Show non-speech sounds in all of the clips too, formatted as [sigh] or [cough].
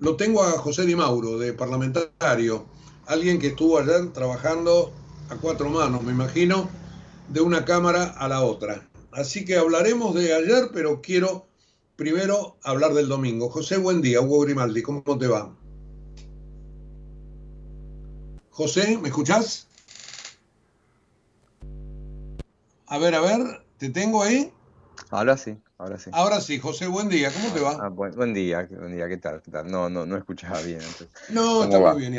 Lo tengo a José Di Mauro, de parlamentario, alguien que estuvo allá trabajando a cuatro manos, me imagino, de una cámara a la otra. Así que hablaremos de ayer, pero quiero primero hablar del domingo. José, buen día. Hugo Grimaldi, ¿cómo te va? José, ¿me escuchás? A ver, a ver, ¿te tengo ahí? Ahora sí. Ahora sí. Ahora sí, José, buen día, ¿cómo te va? Ah, buen, día, buen día, ¿qué tal? No, no, no escuchaba bien. No, está muy bien,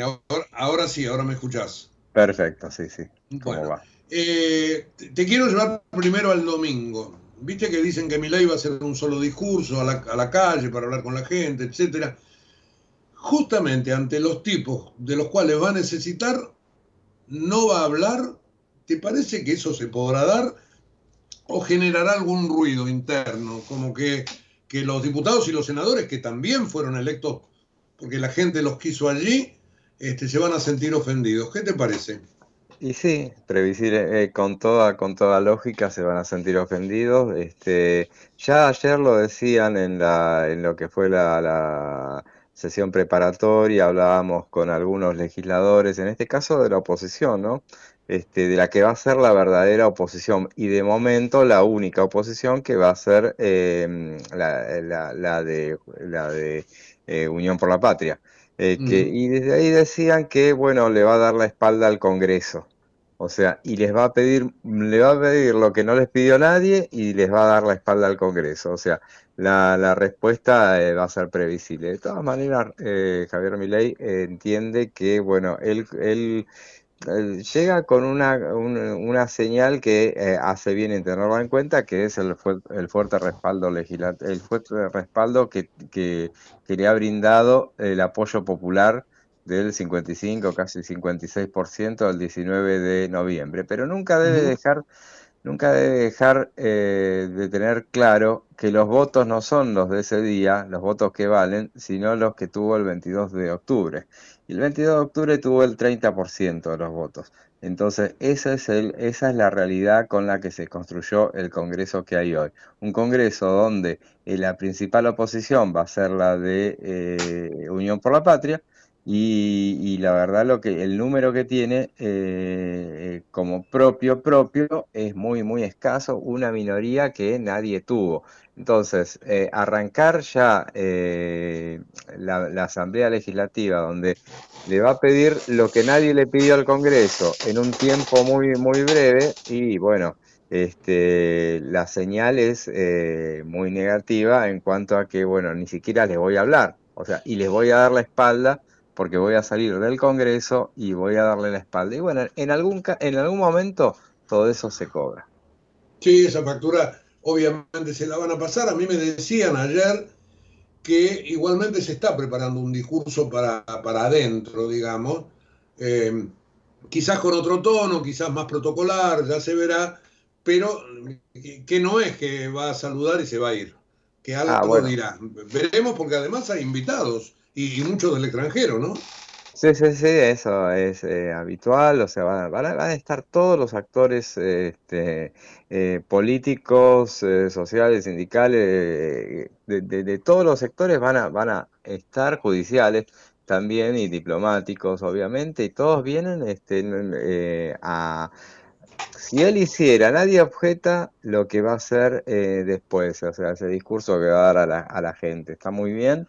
ahora, sí, ahora me escuchás. Perfecto, sí, sí. ¿Cómo va? Eh, te quiero llevar primero al domingo. Viste que dicen que ley va a hacer un solo discurso a la, a la calle para hablar con la gente, etcétera. Justamente ante los tipos de los cuales va a necesitar, no va a hablar. ¿Te parece que eso se podrá dar? o generará algún ruido interno, como que, que los diputados y los senadores, que también fueron electos porque la gente los quiso allí, este, se van a sentir ofendidos. ¿Qué te parece? Y sí, previsible, eh, eh, con toda, con toda lógica se van a sentir ofendidos. Este, ya ayer lo decían en la, en lo que fue la, la sesión preparatoria, hablábamos con algunos legisladores, en este caso de la oposición, ¿no? Este, de la que va a ser la verdadera oposición y de momento la única oposición que va a ser em, la, de, la de eh, Unión por la Patria. Este, y desde ahí decían que, bueno, le va a dar la espalda al Congreso. O sea, y les va a pedir, le va a pedir lo que no les pidió nadie y les va a dar la espalda al Congreso. O sea, la, respuesta eh, va a ser previsible. De todas maneras, eh, Javier Milei entiende que, bueno, él, él eh, llega con una, una señal que eh, hace bien en tenerla en cuenta, que es el, fuerte respaldo legislativo, el fuerte respaldo que, que, le ha brindado el apoyo popular del 55, casi 56% el 19 de noviembre. Pero nunca debe dejar, nunca debe dejar eh, de tener claro que los votos no son los de ese día, los votos que valen, sino los que tuvo el 22 de octubre el 22 de octubre tuvo el 30% de los votos. Entonces, esa es, el, esa es la realidad con la que se construyó el Congreso que hay hoy. Un Congreso donde eh, la principal oposición va a ser la de eh, Unión por la Patria y, la verdad lo que el número que tiene eh, eh, como propio propio es muy muy escaso una minoría que nadie tuvo entonces eh, arrancar ya la, asamblea legislativa donde le va a pedir lo que nadie le pidió al congreso en un tiempo muy muy breve y bueno este, la señal es muy negativa en cuanto a que, bueno, ni siquiera les voy a hablar, o sea, y les voy a dar la espalda porque voy a salir del Congreso y voy a darle la espalda. Y bueno, en algún, en algún momento todo eso se cobra. Sí, esa factura obviamente se la van a pasar. A mí me decían ayer que igualmente se está preparando un discurso para, para adentro, digamos, eh, quizás con otro tono, quizás más protocolar, ya se verá, pero que no es que va a saludar y se va a ir, que ah, algo dirá. Veremos porque además hay invitados y, muchos del extranjero, ¿no? Sí, sí, sí, eso es eh, habitual, o sea, van, a estar todos los actores este, eh, políticos, eh, sociales, sindicales, de, todos los sectores van a, van a estar judiciales también y diplomáticos, obviamente, y todos vienen este, a... Si él hiciera, nadie objeta lo que va a hacer después, o sea, ese discurso que va a dar a la, a la gente. Está muy bien,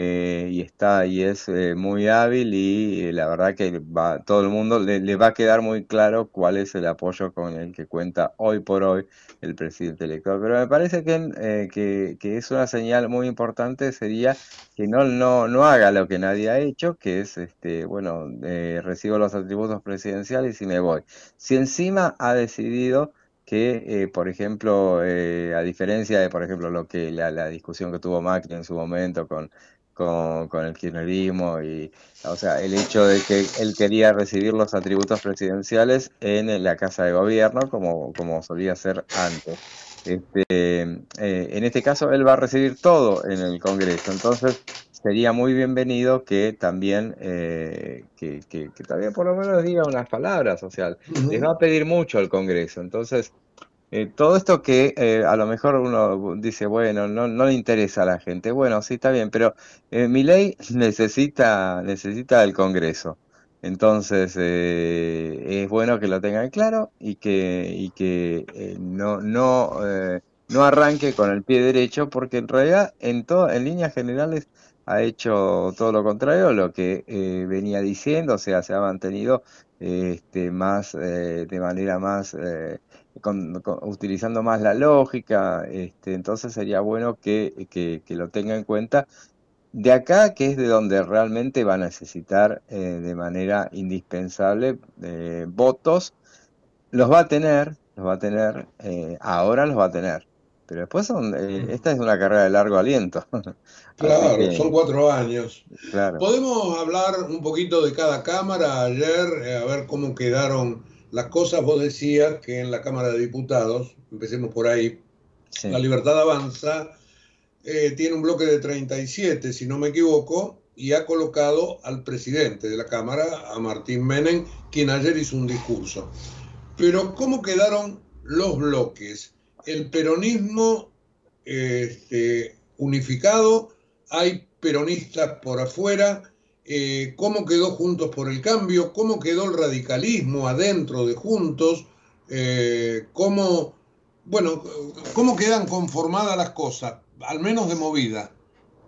eh, y está y es eh, muy hábil y eh, la verdad que va, todo el mundo le, va a quedar muy claro cuál es el apoyo con el que cuenta hoy por hoy el presidente electoral. Pero me parece que, que, es una señal muy importante sería que no, no, no haga lo que nadie ha hecho, que es, este bueno, recibo los atributos presidenciales y me voy. Si encima ha decidido que, por ejemplo, a diferencia de, por ejemplo, lo que la, la, discusión que tuvo Macri en su momento con con, el kirchnerismo y, o sea, el hecho de que él quería recibir los atributos presidenciales en la Casa de Gobierno, como, como solía ser antes. Este, eh, en este caso, él va a recibir todo en el Congreso. Entonces, sería muy bienvenido que también, eh, que, que, también por lo menos diga unas palabras. O sea, les va a pedir mucho al Congreso. Entonces, eh, todo esto que eh, a lo mejor uno dice, bueno, no, no le interesa a la gente. Bueno, sí, está bien, pero eh, mi ley [laughs] necesita, necesita el Congreso. Entonces, es bueno que lo tengan claro y que, y que no, no, no arranque con el pie derecho, porque en realidad, en, todo, en líneas generales, ha hecho todo lo contrario a lo que venía diciendo, o sea, se ha mantenido este, más, de manera más con, utilizando más la lógica, este, entonces sería bueno que, lo tenga en cuenta. De acá, que es de donde realmente va a necesitar eh, de manera indispensable eh, votos, los va a tener, los va a tener, eh, ahora los va a tener. Pero después son, esta es una carrera de largo aliento. [laughs] Claro, son cuatro años. Podemos hablar un poquito de cada cámara ayer, a ver cómo quedaron las cosas, vos decías que en la Cámara de Diputados, empecemos por ahí, la libertad avanza, eh, tiene un bloque de 37, si no me equivoco, y ha colocado al presidente de la Cámara, a Martín Menem, quien ayer hizo un discurso. Pero ¿cómo quedaron los bloques? El peronismo este, unificado, hay peronistas por afuera, eh, cómo quedó Juntos por el Cambio, cómo quedó el radicalismo adentro de Juntos, eh, cómo, bueno, cómo quedan conformadas las cosas, al menos de movida.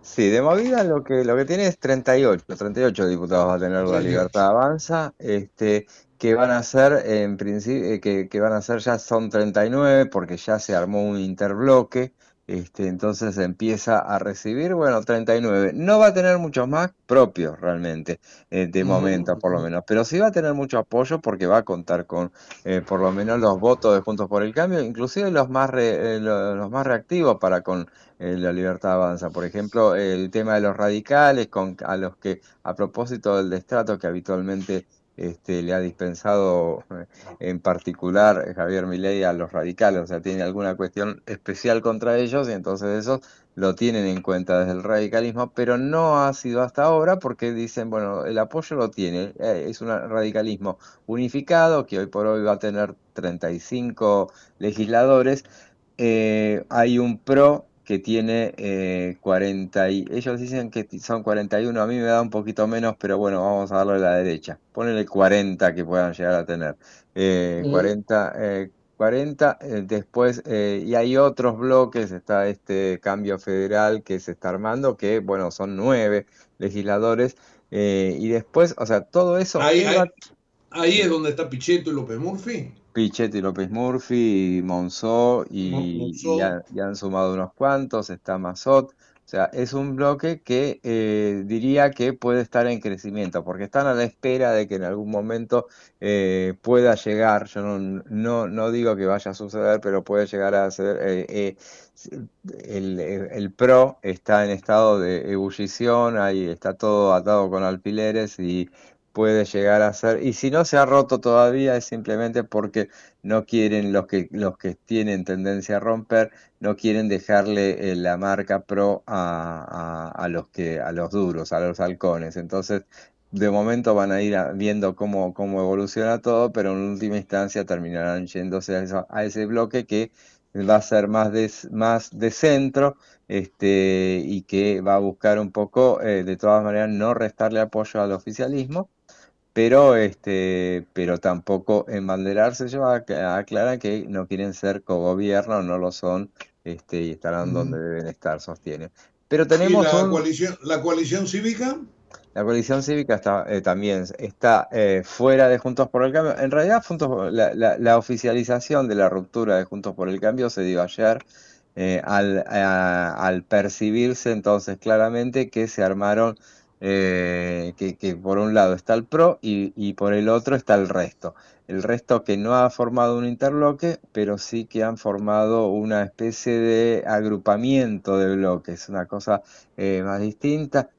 Sí, de movida lo que lo que tiene es 38, 38 diputados va a tener la Libertad Avanza, este que van a ser en principio eh, que, que, van a ser ya son 39 porque ya se armó un interbloque este, entonces empieza a recibir, bueno, 39. No va a tener muchos más propios realmente, eh, de momento por lo menos, pero sí va a tener mucho apoyo porque va a contar con eh, por lo menos los votos de Juntos por el Cambio, inclusive los más, eh, los más reactivos para con la libertad avanza. Por ejemplo, el tema de los radicales, con, a los que a propósito del destrato que habitualmente este, le ha dispensado eh, en particular eh, Javier Milei a los radicales, o sea, tiene alguna cuestión especial contra ellos y entonces eso lo tienen en cuenta desde el radicalismo, pero no ha sido hasta ahora porque dicen, bueno, el apoyo lo tiene, eh, es un radicalismo unificado que hoy por hoy va a tener 35 legisladores, hay un pro que tiene 40 eh, y ellos dicen que son 41, a mí me da un poquito menos, pero bueno, vamos a darlo a la derecha. Ponele 40 que puedan llegar a tener. 40, eh, 40, eh, después, y hay otros bloques, está este cambio federal que se está armando, que bueno, son nueve legisladores, y después, o sea, todo eso... Ahí es donde está Pichetto y López Murphy. Pichetto y López Murphy, y Monzó, y, han, sumado unos cuantos, está Mazot. O sea, es un bloque que eh, diría que puede estar en crecimiento, porque están a la espera de que en algún momento eh, pueda llegar, yo no, digo que vaya a suceder, pero puede llegar a ser, eh, el, el, PRO está en estado de ebullición, ahí está todo atado con alfileres y puede llegar a ser. Y si no se ha roto todavía es simplemente porque no quieren los que, los que tienen tendencia a romper, no quieren dejarle eh, la marca pro a, los que, a los duros, a los halcones. Entonces, de momento van a ir viendo cómo, cómo evoluciona todo, pero en última instancia terminarán yéndose a, ese bloque que va a ser más de, más de centro este, y que va a buscar un poco, eh, de todas maneras, no restarle apoyo al oficialismo, pero este pero tampoco se lleva a aclarar que no quieren ser cogobierno no lo son este y estarán donde deben estar sostienen. pero tenemos la coalición la coalición cívica la coalición cívica está eh, también está eh, fuera de Juntos por el Cambio. En realidad, Juntos, la, la, oficialización de la ruptura de Juntos por el Cambio se dio ayer eh, al, al percibirse entonces claramente que se armaron eh, que, que, por un lado está el pro y, y por el otro está el resto el resto que no ha formado un interloque, pero sí que han formado una especie de agrupamiento de bloques, una cosa eh, más distinta.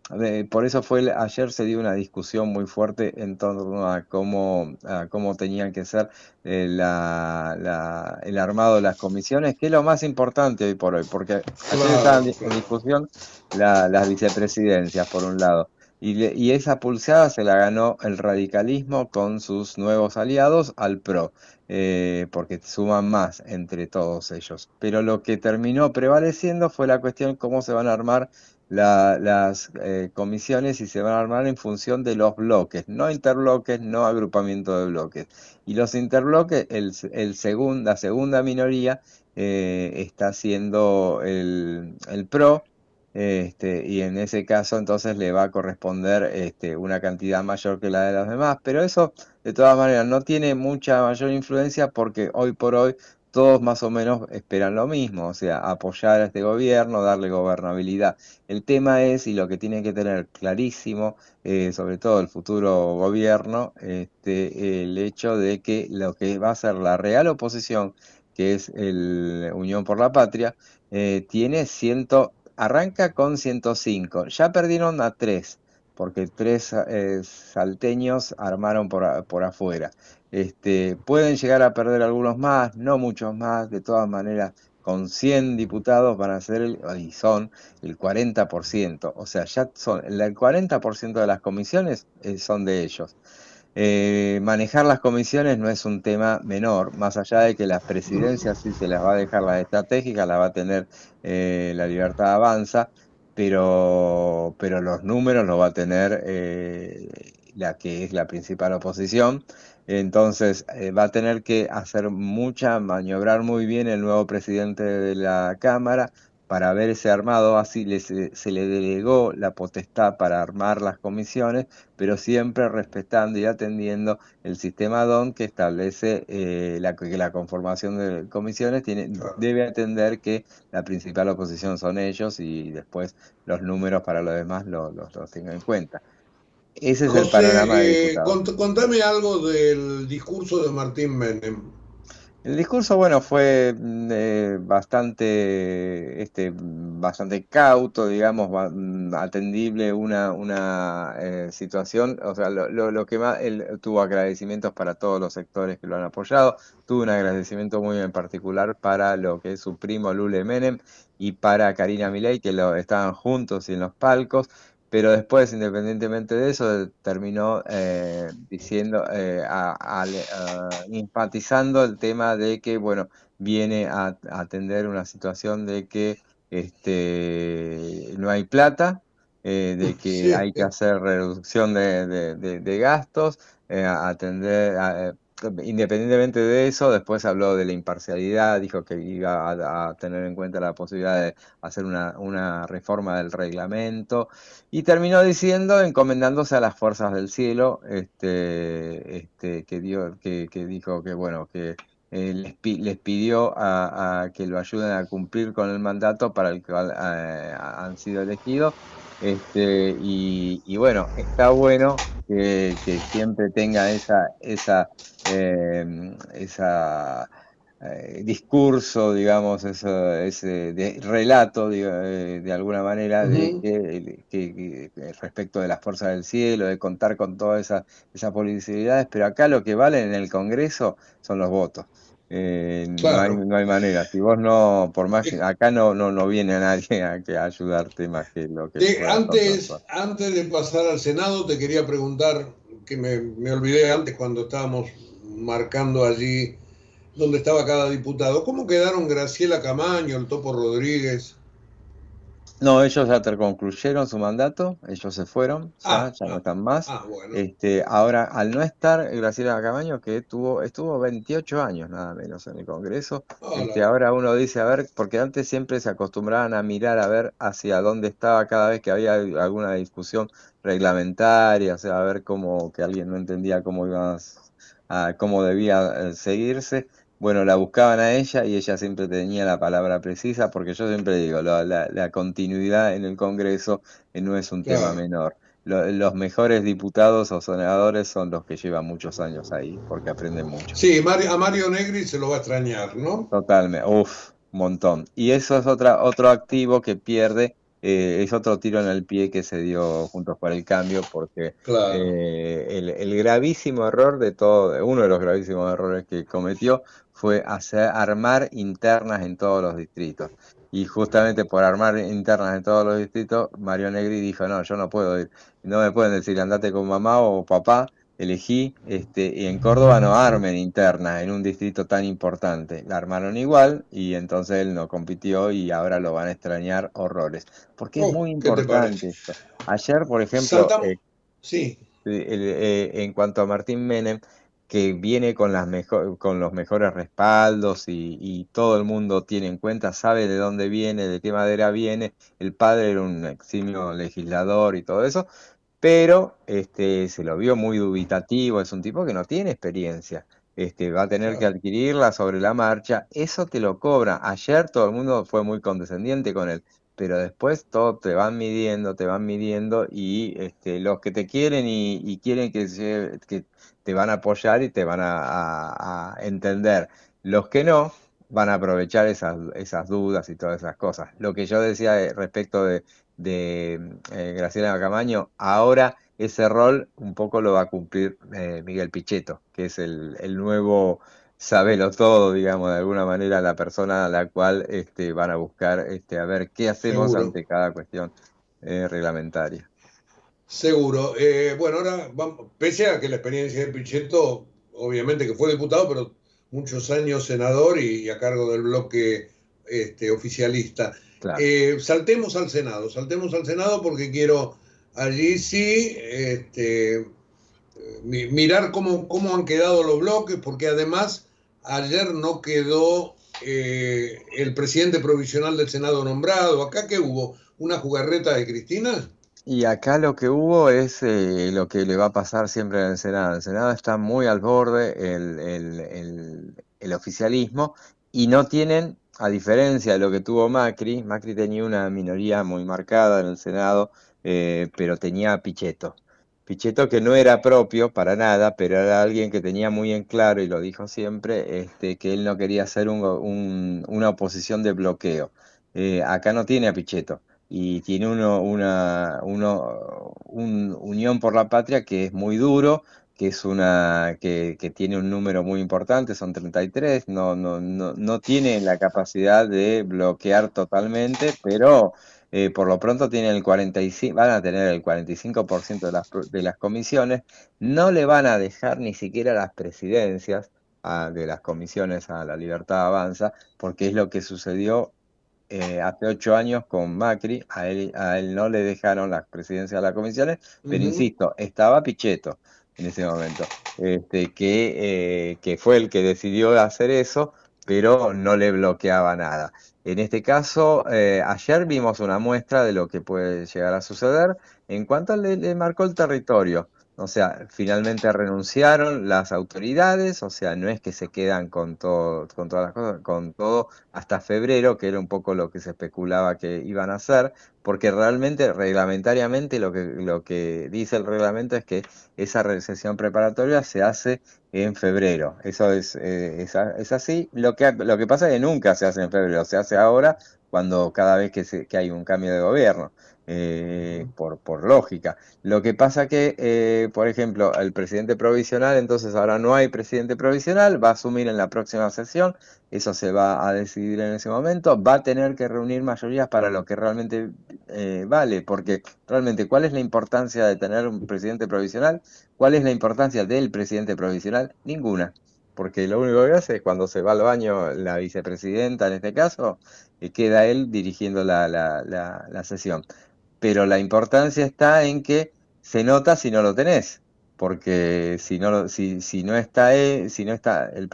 por eso fue ayer se dio una discusión muy fuerte en torno a cómo, a tenían que ser eh, el armado de las comisiones, que es lo más importante hoy por hoy, porque ayer estaban en discusión las vicepresidencias, por un lado. Y, esa pulseada se la ganó el radicalismo con sus nuevos aliados al PRO, eh, porque suman más entre todos ellos. Pero lo que terminó prevaleciendo fue la cuestión cómo se van a armar las eh, comisiones y se van a armar en función de los bloques, no interbloques, no agrupamiento de bloques. Y los interbloques, el, el la segunda minoría eh, está siendo el, el PRO este, y en ese caso entonces le va a corresponder este, una cantidad mayor que la de los demás, pero eso de todas maneras no tiene mucha mayor influencia porque hoy por hoy todos más o menos esperan lo mismo, o sea, apoyar a este gobierno, darle gobernabilidad. El tema es, y lo que tiene que tener clarísimo, eh, sobre todo el futuro gobierno, este, el hecho de que lo que va a ser la real oposición, que es el Unión por la Patria, eh, tiene ciento arranca con 105. Ya perdieron a 3, porque tres eh, salteños armaron por, afuera. Este, pueden llegar a perder algunos más, no muchos más, de todas maneras, con 100 diputados van a ser, el, y son, el 40%. O sea, ya son, el 40% de las comisiones eh, son de ellos. Eh, manejar las comisiones no es un tema menor, más allá de que las presidencias sí se las va a dejar las estratégicas, las va a tener eh, la libertad avanza, pero, pero los números los va a tener eh, la que es la principal oposición. Entonces va a tener que hacer mucha, maniobrar muy bien el nuevo presidente de la Cámara, para ese armado, así se le delegó la potestad para armar las comisiones, pero siempre respetando y atendiendo el sistema DON que establece eh, la, que la conformación de comisiones tiene, debe atender que la principal oposición son ellos y después los números para los demás los, los, en cuenta. Ese es el panorama. Eh, contame algo del discurso de Martín Menem. El discurso, bueno, fue mm, eh, bastante, este, bastante cauto, digamos, mm, atendible una, eh, situación. O sea, lo, que más, tuvo agradecimientos para todos los sectores que lo han apoyado. Tuvo un agradecimiento muy en particular para lo que es su primo Lule Menem y para Karina Milei, que lo estaban juntos y en los palcos pero después, independientemente de eso, terminó eh, diciendo, eh, a, enfatizando el tema de que, bueno, viene a atender una situación de que este, no hay plata, eh, de [laughs] que hay que hacer reducción de, de, de gastos, atender, independientemente de eso, después habló de la imparcialidad, dijo que iba a, tener en cuenta la posibilidad de hacer una, reforma del reglamento y terminó diciendo, encomendándose a las fuerzas del cielo, este, este, que, dio, que, dijo que, bueno, que eh, les, pidió a, que lo ayuden a cumplir con el mandato para el cual eh, han sido elegidos este, y, bueno, está bueno que, siempre tenga esa, esa, em, eh, discurso, digamos, ese de, relato, eh, de alguna manera, que, respecto de las fuerzas del cielo, de contar con todas esas, esas posibilidades, pero acá lo que vale en el Congreso son los votos. Eh, no, hay, manera. Si vos no, por más acá no, no, no viene nadie a, que ayudarte más que lo que. antes, antes de pasar al Senado, te quería preguntar, que me, me, olvidé antes cuando estábamos marcando allí donde estaba cada diputado, ¿cómo quedaron Graciela Camaño, el Topo Rodríguez? No, ellos ya concluyeron su mandato, ellos se fueron, ya, ah, no ah, están más. Ah, este, ahora, al no estar Graciela Cabaño, que tuvo, estuvo 28 años nada menos en el Congreso, este, ahora uno dice, a ver, porque antes siempre se acostumbraban a mirar a ver hacia dónde estaba cada vez que había alguna discusión reglamentaria, o sea, a ver cómo que alguien no entendía cómo cómo debía eh, seguirse bueno, la buscaban a ella y ella siempre tenía la palabra precisa, porque yo siempre digo, la, continuidad en el Congreso eh, no es un tema menor. los mejores diputados o senadores son los que llevan muchos años ahí, porque aprenden mucho. Sí, a Mario Negri se lo va a extrañar, ¿no? Totalmente, uff, montón. Y eso es otra, otro activo que pierde eh, es otro tiro en el pie que se dio Juntos para el Cambio, porque eh, el, el, gravísimo error de todo, uno de los gravísimos errores que cometió fue hacer, armar internas en todos los distritos. Y justamente por armar internas en todos los distritos, Mario Negri dijo, no, yo no puedo ir, no me pueden decir andate con mamá o papá, elegí, este, y en Córdoba no armen internas en un distrito tan importante. La armaron igual y entonces él no compitió y ahora lo van a extrañar horrores. Porque es oh, muy importante esto. Ayer, por ejemplo, eh, sí. Eh, eh, en cuanto a Martín Menem, que viene con, las con los mejores respaldos y, todo el mundo tiene en cuenta, sabe de dónde viene, de qué madera viene, el padre era un eximio legislador y todo eso, pero este, se lo vio muy dubitativo, es un tipo que no tiene experiencia, este, va a tener que adquirirla sobre la marcha, eso te lo cobra, ayer todo el mundo fue muy condescendiente con él, pero después todo te van midiendo, te van midiendo y este, los que te quieren y, quieren que, que te van a apoyar y te van a, entender. Los que no, van a aprovechar esas, dudas y todas esas cosas. Lo que yo decía eh, respecto de, eh, Graciela Camaño, ahora ese rol un poco lo va a cumplir eh, Miguel Pichetto, que es el, nuevo sabelo todo, digamos, de alguna manera, la persona a la cual este, van a buscar este, a ver qué hacemos ante cada cuestión reglamentaria. Seguro. Eh, bueno, ahora, vamos, pese a que la experiencia de Pichetto, obviamente que fue diputado, pero muchos años senador y, a cargo del bloque este, oficialista. Eh, saltemos al Senado, saltemos al Senado porque quiero allí sí este, mirar cómo, cómo han quedado los bloques, porque además ayer no quedó eh, el presidente provisional del Senado nombrado. ¿Acá qué hubo? ¿Una jugarreta de Cristina? Y acá lo que hubo es eh, lo que le va a pasar siempre al Senado. El Senado está muy al borde el, oficialismo y no tienen, a diferencia de lo que tuvo Macri, Macri tenía una minoría muy marcada en el Senado, eh, pero tenía a Pichetto. Pichetto que no era propio para nada, pero era alguien que tenía muy en claro, y lo dijo siempre, este, que él no quería hacer una oposición de bloqueo. Eh, acá no tiene a Pichetto y tiene uno, una Unión por la Patria que es muy duro, que es una que, tiene un número muy importante, son 33, no, no, no, no tiene la capacidad de bloquear totalmente, pero eh, por lo pronto tiene el 45, van a tener el 45% de las, de las comisiones, no le van a dejar ni siquiera las presidencias ah, de las comisiones a la libertad avanza, porque es lo que sucedió eh, hace ocho años con Macri, a él, no le dejaron la presidencia de las comisiones, pero insisto, estaba Pichetto en ese momento, este, que, eh, que fue el que decidió hacer eso, pero no le bloqueaba nada. En este caso, eh, ayer vimos una muestra de lo que puede llegar a suceder en cuanto le marcó el territorio. O sea, finalmente renunciaron las autoridades, o sea, no es que se quedan con todo, con todas las cosas, con todo hasta febrero, que era un poco lo que se especulaba que iban a hacer, porque realmente, reglamentariamente, lo que, lo que dice el reglamento es que esa recesión preparatoria se hace en febrero. Eso es, eh, es, así. Lo que, lo que pasa es que nunca se hace en febrero, se hace ahora cuando cada vez que, hay un cambio de gobierno, eh, por, lógica. Lo que pasa que, eh, por ejemplo, el presidente provisional, entonces ahora no hay presidente provisional, va a asumir en la próxima sesión, eso se va a decidir en ese momento, va a tener que reunir mayorías para lo que realmente eh, vale, porque realmente, ¿cuál es la importancia de tener un presidente provisional? ¿Cuál es la importancia del presidente provisional? Ninguna porque lo único que hace es cuando se va al baño la vicepresidenta en este caso, eh, queda él dirigiendo la, la, la, sesión. Pero la importancia está en que se nota si no lo tenés, porque si no, si, si no está, e, si, no está el,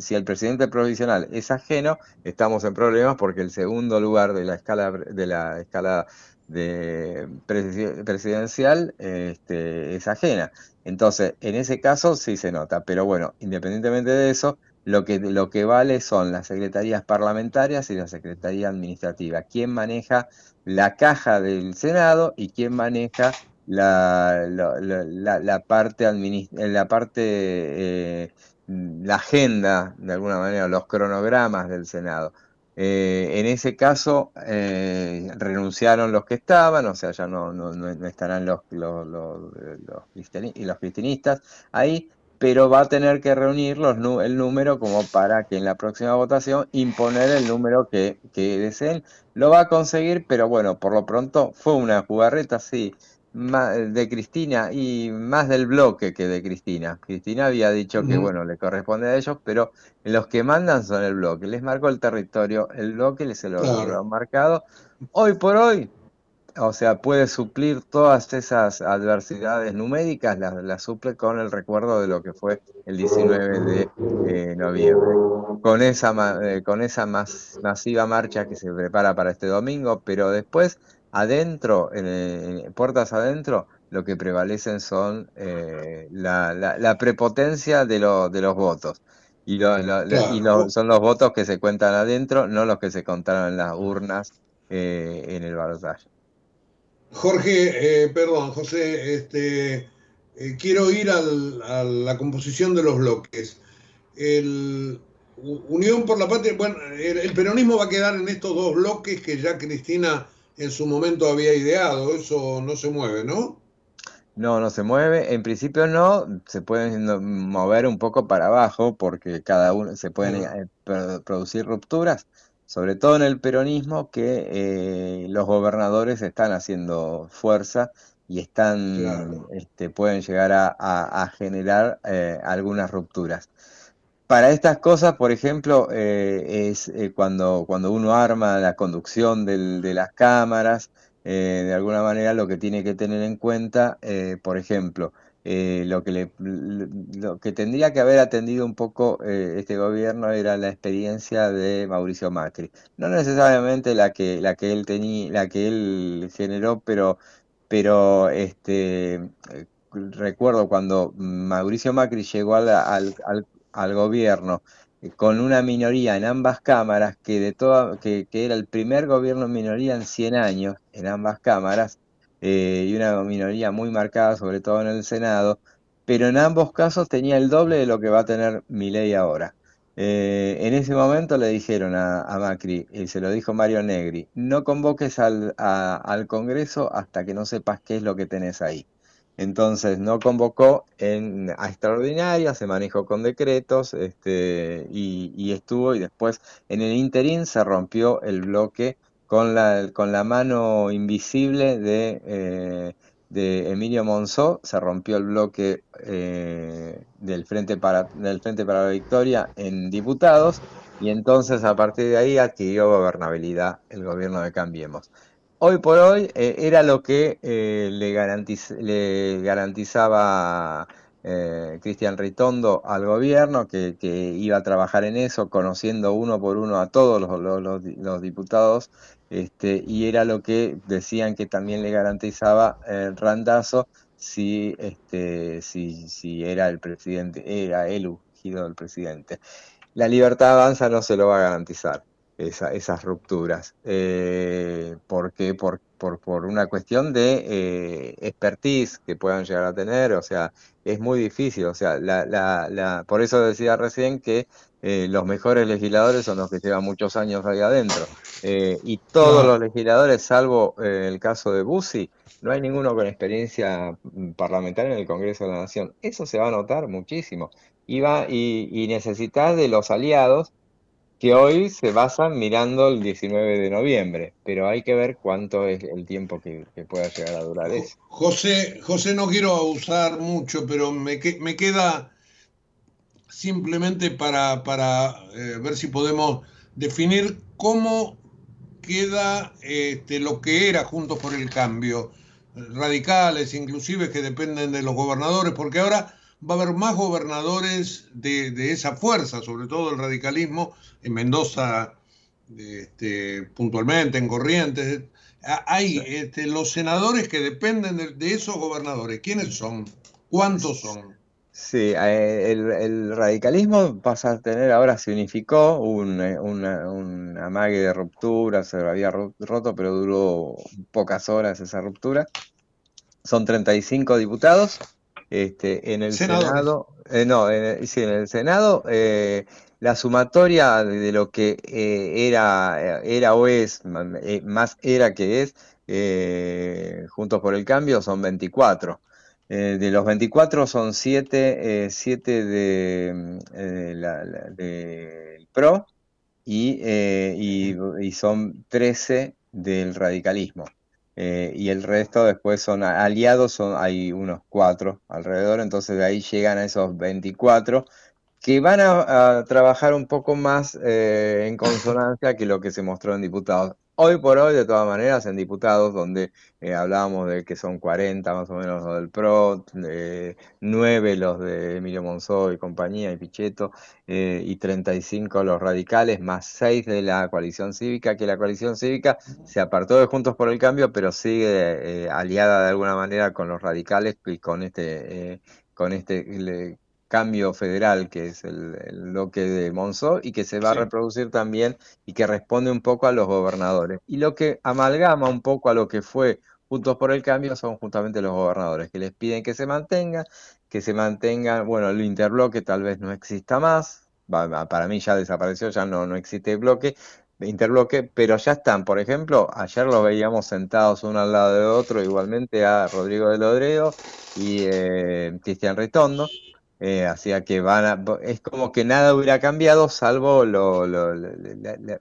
si el presidente provisional es ajeno, estamos en problemas porque el segundo lugar de la escala, de la escala de presidencial este, es ajena. Entonces, en ese caso sí se nota, pero bueno, independientemente de eso, lo que, lo que vale son las secretarías parlamentarias y la secretaría administrativa. ¿Quién maneja la caja del Senado y quién maneja la, parte, la parte eh, la agenda, de alguna manera, los cronogramas del Senado? Eh, en ese caso eh, renunciaron los que estaban, o sea, ya no, no, estarán los, los, cristinistas ahí, pero va a tener que reunir el número como para que en la próxima votación imponer el número que, que deseen. Lo va a conseguir, pero bueno, por lo pronto fue una jugarreta, sí, de Cristina y más del bloque que de Cristina. Cristina había dicho que, bueno, le corresponde a ellos, pero los que mandan son el bloque. Les marcó el territorio, el bloque les se lo, han marcado. Hoy por hoy, o sea, puede suplir todas esas adversidades numéricas, las la suple con el recuerdo de lo que fue el 19 de eh, noviembre. Con esa, eh, con esa masiva marcha que se prepara para este domingo, pero después adentro, en puertas adentro, lo que prevalecen son eh, la, prepotencia de, de los votos. Y, son los votos que se cuentan adentro, no los que se contaron en las urnas eh, en el balotaje. Jorge, eh, perdón, José, este, quiero ir a la composición de los bloques. El, Unión por la Patria, bueno, el peronismo va a quedar en estos dos bloques que ya Cristina en su momento había ideado, eso no se mueve, ¿no? No, no se mueve. En principio no, se pueden mover un poco para abajo porque cada uno se pueden eh, producir rupturas, sobre todo en el peronismo que eh, los gobernadores están haciendo fuerza y están, este, pueden llegar a, generar eh, algunas rupturas para estas cosas, por ejemplo, eh, es eh, cuando, cuando uno arma la conducción de las cámaras, eh, de alguna manera lo que tiene que tener en cuenta, por ejemplo, lo, que le, lo que tendría que haber atendido un poco este gobierno era la experiencia de Mauricio Macri. No necesariamente la que, la que él tenía, la que él generó, pero, pero este recuerdo cuando Mauricio Macri llegó al, al gobierno con una minoría en ambas cámaras, que, de toda, que, era el primer gobierno en minoría en 100 años en ambas cámaras, eh, y una minoría muy marcada, sobre todo en el Senado, pero en ambos casos tenía el doble de lo que va a tener mi ley ahora. Eh, en ese momento le dijeron a, Macri, y se lo dijo Mario Negri, no convoques al, al Congreso hasta que no sepas qué es lo que tenés ahí. Entonces no convocó en, a extraordinaria, se manejó con decretos este, y, estuvo y después en el interín se rompió el bloque con la, con la mano invisible de, eh, Emilio Monzó, se rompió el bloque eh, del, Frente para, del Frente para la Victoria en diputados y entonces a partir de ahí adquirió gobernabilidad el gobierno de Cambiemos hoy por hoy eh, era lo que eh, le, garantizaba eh, Cristian Ritondo al gobierno, que, iba a trabajar en eso, conociendo uno por uno a todos los, diputados, este, y era lo que decían que también le garantizaba el Randazo si, este, si era el presidente, era el ungido del presidente. La libertad avanza no se lo va a garantizar esas rupturas. Eh, porque por, por, por, una cuestión de eh, expertise que puedan llegar a tener, o sea, es muy difícil, o sea, la, la, la, por eso decía recién que eh, los mejores legisladores son los que llevan muchos años ahí adentro. y todos los legisladores, salvo el caso de Bussi, no hay ninguno con experiencia mm, parlamentaria en el Congreso de la Nación. Eso se va a notar muchísimo. Y, va, y, y necesitas de los aliados que hoy se basan mirando el 19 de noviembre, pero hay que ver cuánto es el tiempo que, pueda llegar a durar eso. José, José, no quiero abusar mucho, pero me, me queda simplemente para, para eh, ver si podemos definir cómo queda este, lo que era Juntos por el Cambio, radicales inclusive que dependen de los gobernadores, porque ahora va a haber más gobernadores de, esa fuerza, sobre todo el radicalismo, en Mendoza este, puntualmente, en Corrientes. Hay este, los senadores que dependen de, esos gobernadores. ¿Quiénes son? ¿Cuántos son? Sí, eh, el, radicalismo pasa a tener ahora, se unificó, un, eh, una, un amague de ruptura, se había roto, pero duró pocas horas esa ruptura. Son 35 diputados, este, eh, en el Senado, no, en, el Senado la sumatoria de lo que eh, era, eh, era o es, más era que es, Juntos por el Cambio, son 24. de los 24 son 7, 7 de, del PRO y, y son 13 del radicalismo. Eh, y el resto después son aliados, son, hay unos cuatro alrededor, entonces de ahí llegan a esos 24 que van a, trabajar un poco más eh, en consonancia que lo que se mostró en diputados. Hoy por hoy, de todas maneras, en diputados, donde eh, hablábamos de que son 40 más o menos los del PRO, eh, 9 los de Emilio Monzó y compañía y Pichetto, eh, y 35 los radicales, más 6 de la coalición cívica, que la coalición cívica se apartó de Juntos por el Cambio, pero sigue eh, aliada de alguna manera con los radicales y con este, con este cambio federal, que es el, bloque de Monzó, y que se va a reproducir también y que responde un poco a los gobernadores. Y lo que amalgama un poco a lo que fue Juntos por el Cambio son justamente los gobernadores, que les piden que se mantenga, que se mantenga, bueno, el interbloque tal vez no exista más, para mí ya desapareció, ya no, no existe bloque, interbloque, pero ya están, por ejemplo, ayer los veíamos sentados uno al lado de otro, igualmente a Rodrigo de Lodredo y eh, Cristian Ritondo, eh, que van es como que nada hubiera cambiado, salvo lo,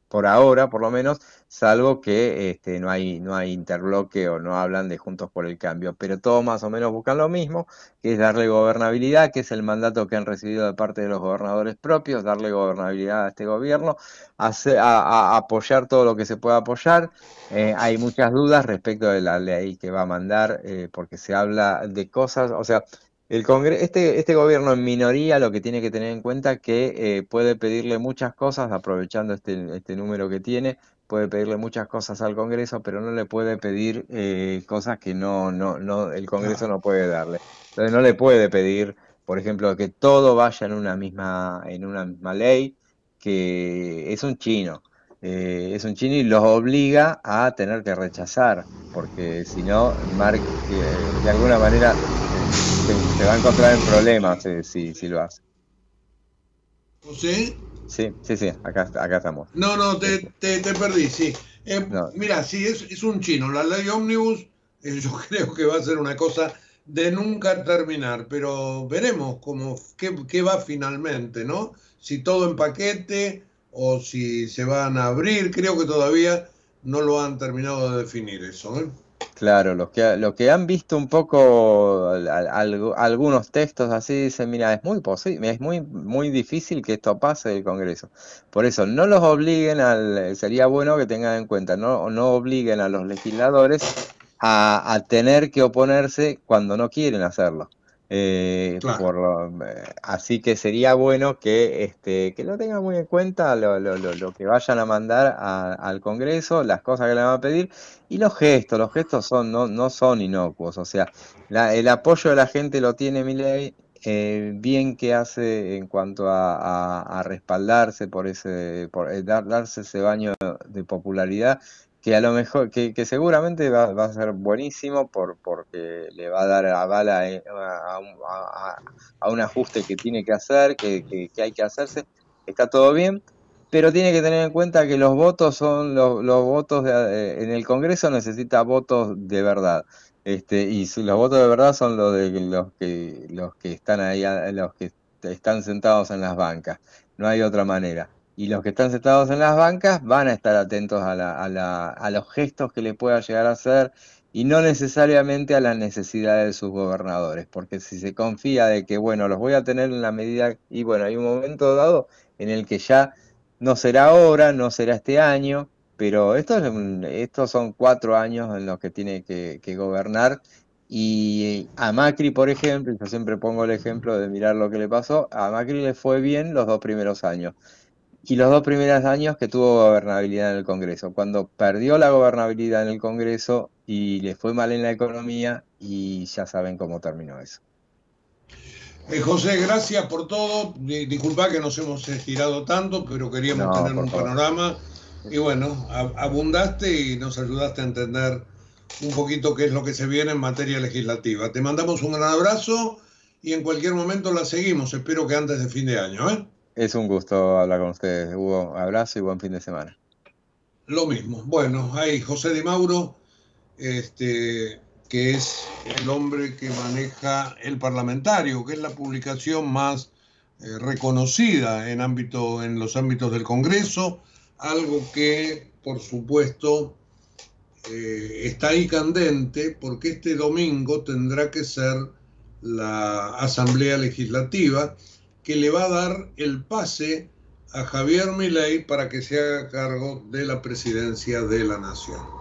por ahora, por lo menos, salvo que este, no hay no hay interbloque o no hablan de Juntos por el Cambio, pero todos más o menos buscan lo mismo, que es darle gobernabilidad, que es el mandato que han recibido de parte de los gobernadores propios, darle gobernabilidad a este gobierno, apoyar todo lo que se pueda apoyar. Eh, hay muchas dudas respecto de la ley que va a mandar, eh, porque se habla de cosas, o sea, el este, este gobierno en minoría lo que tiene que tener en cuenta que eh, puede pedirle muchas cosas, aprovechando este, este número que tiene, puede pedirle muchas cosas al Congreso, pero no le puede pedir eh, cosas que no, no, no, el Congreso no puede darle. Entonces no le puede pedir, por ejemplo, que todo vaya en una misma, en una misma ley, que es un chino. Eh, es un chino y los obliga a tener que rechazar, porque si no, Mark de alguna manera se, va a encontrar en problemas si, lo hace. ¿José? Sí, sí, sí, acá, estamos. No, no, te, te, perdí, sí. Eh, mira, sí, es, un chino. La ley ómnibus, eh, [laughs] yo creo que va a ser una cosa de nunca terminar, pero veremos cómo, qué, va finalmente, ¿no? Si todo en paquete o si se van a abrir, creo que todavía no lo han terminado de definir eso. ¿eh? Claro, los que, lo que han visto un poco algunos textos así dicen, mira, es muy posible, es muy, muy difícil que esto pase del Congreso. Por eso, no los obliguen al, sería bueno que tengan en cuenta, no, no obliguen a los legisladores a, a tener que oponerse cuando no quieren hacerlo. Eh, por, eh, así que sería bueno que, este, que lo tengan muy en cuenta lo, lo, lo, que vayan a mandar al Congreso, las cosas que le van a pedir y los gestos. Los gestos son no, no son inocuos, o sea, el apoyo de la gente lo tiene Milei. Eh, bien que hace en cuanto a, a, respaldarse por ese, por eh, dar, darse ese baño de popularidad que a lo mejor, que, que seguramente va, a ser buenísimo por, porque le va a dar la bala eh, a, a, un ajuste que tiene que hacer, que, hay que hacerse, está todo bien, pero tiene que tener en cuenta que los votos son los, votos eh, en el Congreso necesita votos de verdad. Este, y los votos de verdad son los de los que los que están ahí los que están sentados en las bancas. No hay otra manera y los que están sentados en las bancas van a estar atentos a, los gestos que le pueda llegar a hacer y no necesariamente a las necesidades de sus gobernadores, porque si se confía de que, bueno, los voy a tener en la medida, y bueno, hay un momento dado en el que ya no será ahora, no será este año, pero estos, estos son cuatro años en los que tiene que, que gobernar. Y a Macri, por ejemplo, yo siempre pongo el ejemplo de mirar lo que le pasó, a Macri le fue bien los dos primeros años y los dos primeros años que tuvo gobernabilidad en el Congreso. Cuando perdió la gobernabilidad en el Congreso y le fue mal en la economía y ya saben cómo terminó eso. Eh, José, gracias por todo. Disculpa que nos hemos estirado tanto, pero queríamos tener un panorama. Y bueno, abundaste y nos ayudaste a entender un poquito qué es lo que se viene en materia legislativa. Te mandamos un gran abrazo y en cualquier momento la seguimos. Espero que antes de fin de año. ¿eh? Es un gusto hablar con ustedes, Hugo. Abrazo y buen fin de semana. Lo mismo. Bueno, hay José de Mauro, este, que es el hombre que maneja El Parlamentario, que es la publicación más eh, reconocida en, ámbito, en los ámbitos del Congreso, algo que, por supuesto, eh, está ahí candente porque este domingo tendrá que ser la Asamblea Legislativa que le va a dar el pase a Javier Milei para que se haga cargo de la presidencia de la nación.